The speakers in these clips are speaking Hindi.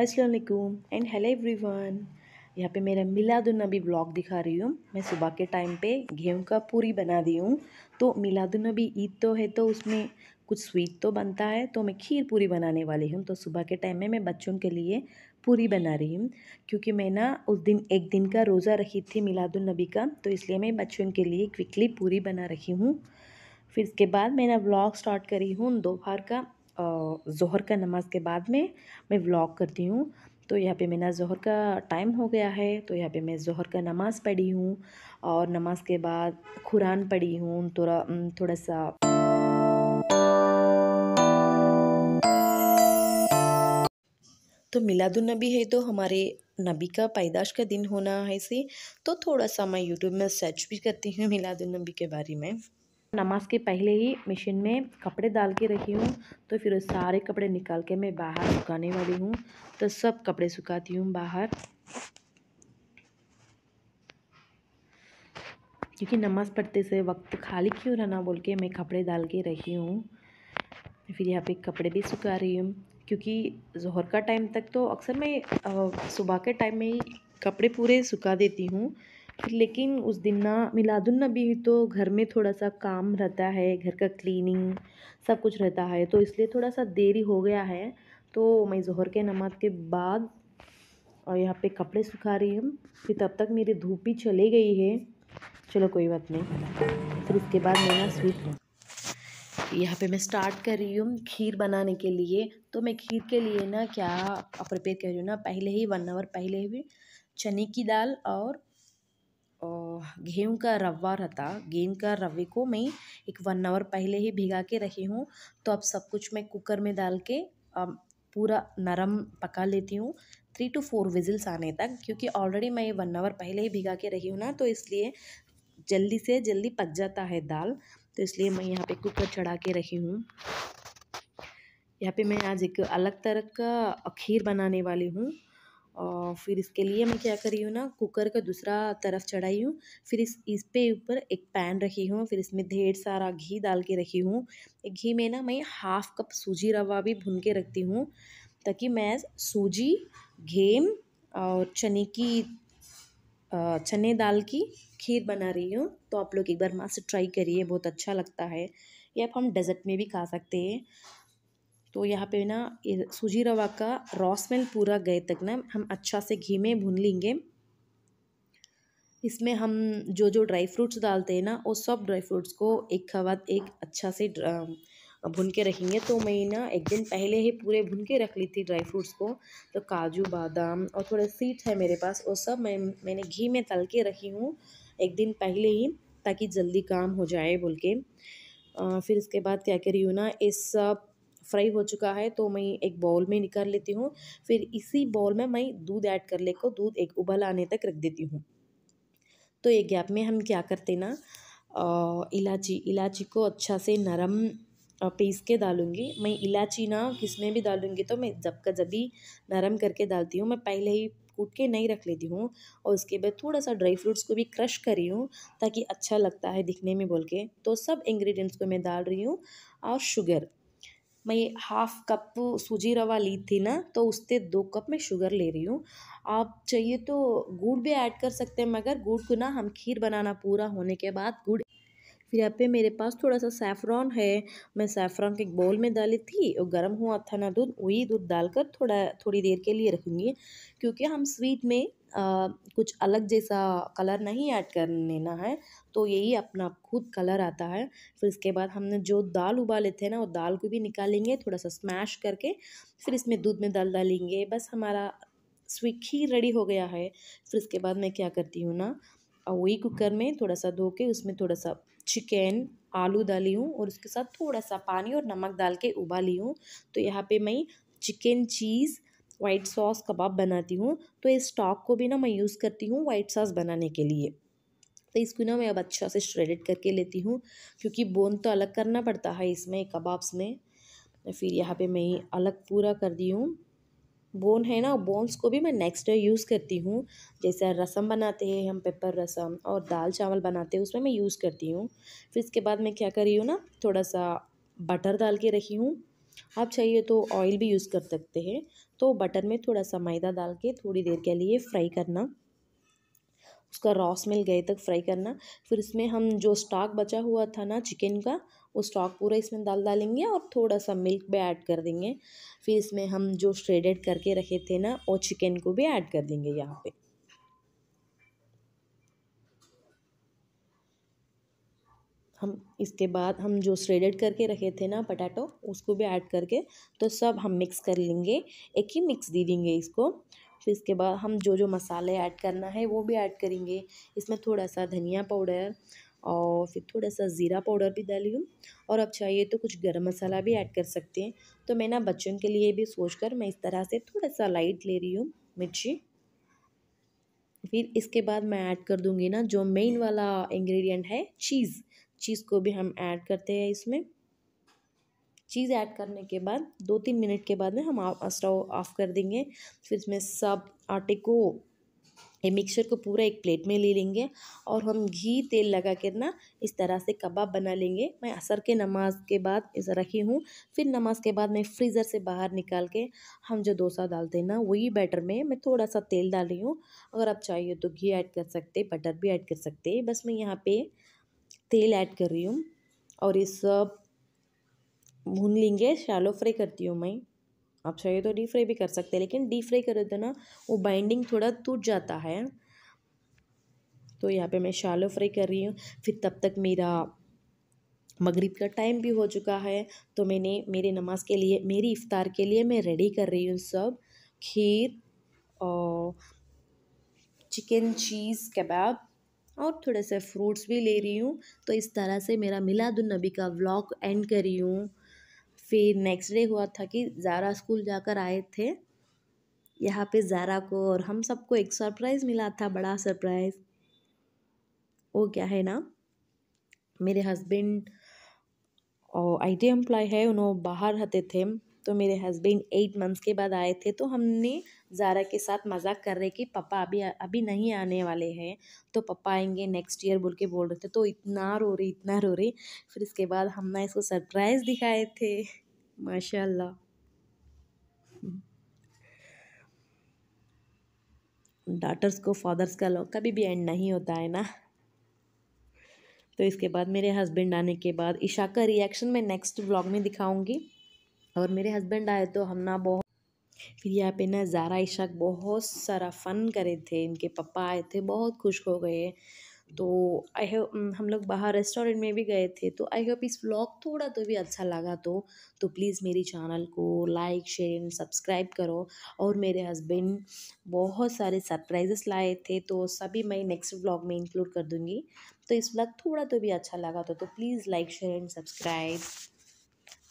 असलकुम एंड हेलो एवरीवन यहाँ पे मेरा मिलादुलनबी ब्लॉग दिखा रही हूँ मैं सुबह के टाइम पे गेहूँ का पूरी बना दी हूँ तो मिलादुलनबी ईद तो है तो उसमें कुछ स्वीट तो बनता है तो मैं खीर पूरी बनाने वाली हूँ तो सुबह के टाइम में मैं बच्चों के लिए पूरी बना रही हूँ क्योंकि मैं ना उस दिन एक दिन का रोज़ा रखी थी मिलादुलनबी का तो इसलिए मैं बच्चों के लिए क्विकली पूरी बना रखी हूँ फिर इसके बाद मैंने ब्लॉग स्टार्ट करी हूँ दोपहर का जहर का नमाज़ के बाद में मैं व्लॉग करती हूँ तो यहाँ पे मेरा जहर का टाइम हो गया है तो यहाँ पे मैं जहर का नमाज़ पढ़ी हूँ और नमाज के बाद कुरान पढ़ी हूँ थोड़ा थोड़ा सा तो मिलादुलनबी है तो हमारे नबी का पैदाश का दिन होना है से तो थोड़ा सा मैं यूट्यूब में सर्च भी करती हूँ मिलादुलनबी के बारे में नमाज के पहले ही मशीन में कपड़े डाल के रखी हूँ तो फिर सारे कपड़े निकाल के मैं बाहर सुखाने वाली हूँ तो सब कपड़े सुखाती हूँ बाहर क्योंकि नमाज़ पढ़ते से वक्त खाली क्यों रहना बोल के मैं कपड़े डाल के रखी हूँ फिर यहाँ पे कपड़े भी सुखा रही हूँ क्योंकि जोहर का टाइम तक तो अक्सर मैं सुबह के टाइम में ही कपड़े पूरे सुखा देती हूँ फिर लेकिन उस दिन ना मिलादुलनबी तो घर में थोड़ा सा काम रहता है घर का क्लीनिंग सब कुछ रहता है तो इसलिए थोड़ा सा देरी हो गया है तो मैं जहर के नमाज के बाद और यहाँ पे कपड़े सुखा रही हूँ फिर तब तक मेरी धूप भी चली गई है चलो कोई बात नहीं फिर उसके बाद मैं ना स्वीट यहाँ पे मैं स्टार्ट कर रही हूँ खीर बनाने के लिए तो मैं खीर के लिए ना क्या प्रिपेयर कर रही हूँ ना पहले ही वन आवर पहले ही चने की दाल और गेहूँ का रवा रहता गेहूँ का रवे को मैं एक वन आवर पहले ही भिगा के रखी हूँ तो अब सब कुछ मैं कुकर में डाल के पूरा नरम पका लेती हूँ थ्री टू फोर विजिल्स आने तक क्योंकि ऑलरेडी मैं ये वन आवर पहले ही भिगा के रही हूँ ना तो इसलिए जल्दी से जल्दी पक जाता है दाल तो इसलिए मैं यहाँ पे कुकर चढ़ा के रही हूँ यहाँ पे मैं आज एक अलग तरह का खीर बनाने वाली हूँ और फिर इसके लिए मैं क्या करी हूँ ना कुकर का दूसरा तरफ चढ़ाई हूँ फिर इस इस पे ऊपर एक पैन रखी हूँ फिर इसमें ढेर सारा घी डाल के रखी हूँ घी में ना मैं हाफ कप सूजी रवा भी भून के रखती हूँ ताकि मैं सूजी घेम और चने की चने दाल की खीर बना रही हूँ तो आप लोग एक बार मस्त ट्राई करिए बहुत अच्छा लगता है ये आप हम डेजर्ट में भी खा सकते हैं तो यहाँ पे ना सूजी रवा का रॉ स्मेल पूरा गए तक ना हम अच्छा से घी में भून लेंगे इसमें हम जो जो ड्राई फ्रूट्स डालते हैं ना वो सब ड्राई फ्रूट्स को एक खबर एक अच्छा से भून के रखेंगे तो मैं ना एक दिन पहले ही पूरे भून के रख ली थी ड्राई फ्रूट्स को तो काजू बादाम और थोड़े सीट है मेरे पास वो सब मैं मैंने घी में तल के रखी हूँ एक दिन पहले ही ताकि जल्दी काम हो जाए बोल के आ, फिर इसके बाद क्या करी हूँ ना इस सब फ्राई हो चुका है तो मैं एक बाउल में निकाल लेती हूँ फिर इसी बाउल में मैं दूध ऐड कर लेकर दूध एक उबल आने तक रख देती हूँ तो ये गैप में हम क्या करते ना इलायची इलायची को अच्छा से नरम पीस के डालूंगी मैं इलायची ना किसमें भी डालूंगी तो मैं जब का जब भी नरम करके डालती हूँ मैं पहले ही कूट के नहीं रख लेती हूँ और उसके बाद थोड़ा सा ड्राई फ्रूट्स को भी क्रश कर रही हूँ ताकि अच्छा लगता है दिखने में बोल के तो सब इंग्रेडिएंट्स को मैं डाल रही हूँ और शुगर मैं हाफ़ कप सूजी रवा ली थी ना तो उससे दो कप मैं शुगर ले रही हूँ आप चाहिए तो गुड़ भी ऐड कर सकते हैं मगर गुड़ को ना हम खीर बनाना पूरा होने के बाद गुड़ फिर यहाँ पे मेरे पास थोड़ा सा सैफरॉन है मैं सैफरॉन के एक बॉल में डाली थी और गर्म हुआ था ना दूध वही दूध डालकर थोड़ा थोड़ी देर के लिए रखूँगी क्योंकि हम स्वीट में कुछ अलग जैसा कलर नहीं ऐड कर लेना है तो यही अपना खुद कलर आता है फिर इसके बाद हमने जो दाल उबाले थे ना वो दाल को भी निकालेंगे थोड़ा सा स्मैश करके फिर इसमें दूध में दाल डालेंगे बस हमारा स्वीट ही रेडी हो गया है फिर इसके बाद मैं क्या करती हूँ ना वही कुकर में थोड़ा सा धो के उसमें थोड़ा सा चिकन आलू डाली हूँ और उसके साथ थोड़ा सा पानी और नमक डाल के उबाली हूँ तो यहाँ पे मैं चिकन चीज़ वाइट सॉस कबाब बनाती हूँ तो इस स्टॉक को भी ना मैं यूज़ करती हूँ वाइट सॉस बनाने के लिए तो इसको ना मैं अब अच्छा से श्रेडेड करके लेती हूँ क्योंकि बोन तो अलग करना पड़ता है इसमें कबाब्स में तो फिर यहाँ पे मैं अलग पूरा कर दी हूँ बोन है ना बोन्स को भी मैं नेक्स्ट डे यूज़ करती हूँ जैसे रसम बनाते हैं हम पेपर रसम और दाल चावल बनाते हैं उसमें मैं यूज़ करती हूँ फिर इसके बाद मैं क्या करी हूँ ना थोड़ा सा बटर डाल के रखी हूँ आप चाहिए तो ऑयल भी यूज़ कर सकते हैं तो बटर में थोड़ा सा मैदा डाल के थोड़ी देर के लिए फ्राई करना उसका रॉस मिल गए तक फ्राई करना फिर इसमें हम जो स्टॉक बचा हुआ था ना चिकन का वो स्टॉक पूरा इसमें डाल डालेंगे और थोड़ा सा मिल्क भी ऐड कर देंगे फिर इसमें हम जो श्रेडेड करके रखे थे ना वो चिकन को भी ऐड कर देंगे यहाँ पे हम इसके बाद हम जो श्रेडेड करके रखे थे ना पटाटो उसको भी ऐड करके तो सब हम मिक्स कर लेंगे एक ही मिक्स दे देंगे इसको फिर इसके बाद हम जो जो मसाले ऐड करना है वो भी ऐड करेंगे इसमें थोड़ा सा धनिया पाउडर और फिर थोड़ा सा ज़ीरा पाउडर भी डाली हूँ और अब चाहिए तो कुछ गर्म मसाला भी ऐड कर सकते हैं तो मैं ना बच्चों के लिए भी सोच कर मैं इस तरह से थोड़ा सा लाइट ले रही हूँ मिर्ची फिर इसके बाद मैं ऐड कर दूँगी ना जो मेन वाला इंग्रेडिएंट है चीज़ चीज़ को भी हम ऐड करते हैं इसमें चीज़ ऐड करने के बाद दो तीन मिनट के बाद में हम स्टोव ऑफ कर देंगे फिर इसमें सब आटे को ये मिक्सचर को पूरा एक प्लेट में ले लेंगे और हम घी तेल लगा कर ना इस तरह से कबाब बना लेंगे मैं असर के नमाज के बाद इसे रखी हूँ फिर नमाज के बाद मैं फ्रीज़र से बाहर निकाल के हम जो डोसा डालते हैं ना वही बैटर में मैं थोड़ा सा तेल डाल रही हूँ अगर आप चाहिए तो घी ऐड कर सकते बटर भी ऐड कर सकते बस मैं यहाँ पर तेल ऐड कर रही हूँ और ये सब भून लेंगे शैलो फ्राई करती हूँ मैं आप चाहिए तो डीप फ्राई भी कर सकते हैं लेकिन डीप फ्राई कर देना वो बाइंडिंग थोड़ा टूट जाता है तो यहाँ पे मैं शालो फ्राई कर रही हूँ फिर तब तक मेरा मगरिब का टाइम भी हो चुका है तो मैंने मेरे नमाज के लिए मेरी इफ़ार के लिए मैं रेडी कर रही हूँ सब खीर और चिकन चीज़ कबाब और थोड़े से फ्रूट्स भी ले रही हूँ तो इस तरह से मेरा मिलादुलनबी का व्लॉग एंड कर रही हूँ फिर नेक्स्ट डे हुआ था कि ज़ारा स्कूल जाकर आए थे यहाँ पे ज़ारा को और हम सबको एक सरप्राइज़ मिला था बड़ा सरप्राइज़ वो क्या है ना मेरे हस्बैंड और आई टी एम्प्लॉय है उन्होंने बाहर रहते थे तो मेरे हस्बैंड एट मंथ्स के बाद आए थे तो हमने ज़ारा के साथ मजाक कर रहे कि पापा अभी अभी नहीं आने वाले हैं तो पापा आएंगे नेक्स्ट ईयर बोल के बोल रहे थे तो इतना रो रही इतना रो रही फिर इसके बाद हमने इसको सरप्राइज़ दिखाए थे माशाल्लाह डाटर्स को फादर्स का लॉ कभी भी एंड नहीं होता है ना तो इसके बाद मेरे हस्बैंड आने के बाद ईशा का रिएक्शन मैं नेक्स्ट व्लॉग में दिखाऊंगी और मेरे हस्बैंड आए तो हम ना बहुत फिर यहाँ पे ना ज़ारा इशाक बहुत सारा फ़न करे थे इनके पापा आए थे बहुत खुश हो गए तो आई होप हम लोग बाहर रेस्टोरेंट में भी गए थे तो आई होप इस व्लॉग थोड़ा तो भी अच्छा लगा तो तो प्लीज़ मेरी चैनल को लाइक शेयर एंड सब्सक्राइब करो और मेरे हस्बैंड बहुत सारे सरप्राइजेस लाए थे तो सभी मैं नेक्स्ट व्लॉग में इंक्लूड कर दूँगी तो इस व्लॉग थोड़ा तो भी अच्छा लगा तो, तो please like share and subscribe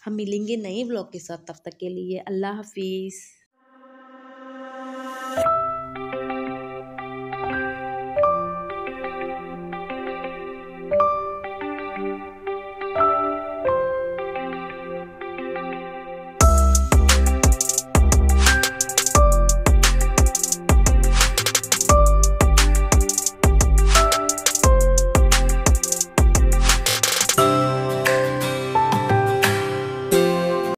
हम मिलेंगे नए ब्लॉग के साथ तब तक के लिए अल्लाह हाफिज़